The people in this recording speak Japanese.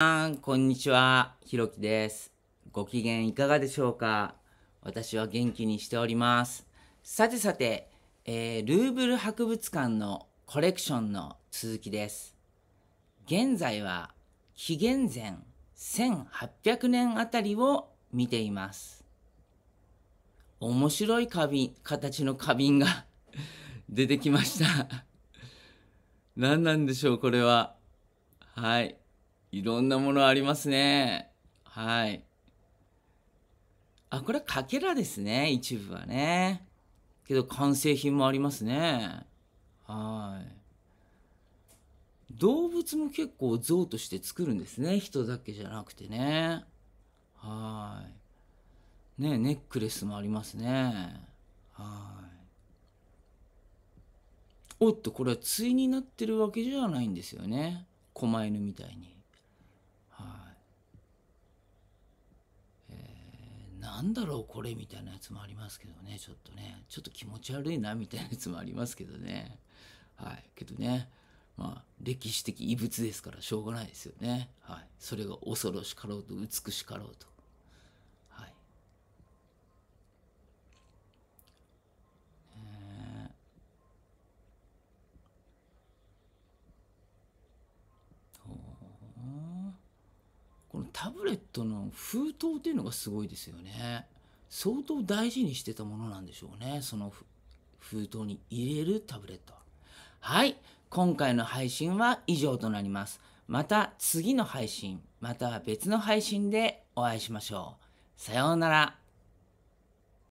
さん、こんにちは。ひろきです。ご機嫌いかがでしょうか私は元気にしております。さてさて、えー、ルーブル博物館のコレクションの続きです。現在は紀元前1800年あたりを見ています。面白い花瓶、形の花瓶が 出てきました何なんでしょう、これは。はい。いろんなものありますね。はい。あ、これはかけらですね、一部はね。けど完成品もありますね。はい。動物も結構像として作るんですね。人だけじゃなくてね。はい。ね、ネックレスもありますね。はい。おっと、これは対になってるわけじゃないんですよね。狛犬みたいに。なんだろうこれみたいなやつもありますけどねちょっとねちょっと気持ち悪いなみたいなやつもありますけどねはいけどねまあ歴史的遺物ですからしょうがないですよねはいそれが恐ろしかろうと美しかろうとタブレットの封筒っていうのがすごいですよね相当大事にしてたものなんでしょうねその封筒に入れるタブレットはい今回の配信は以上となりますまた次の配信また別の配信でお会いしましょうさようなら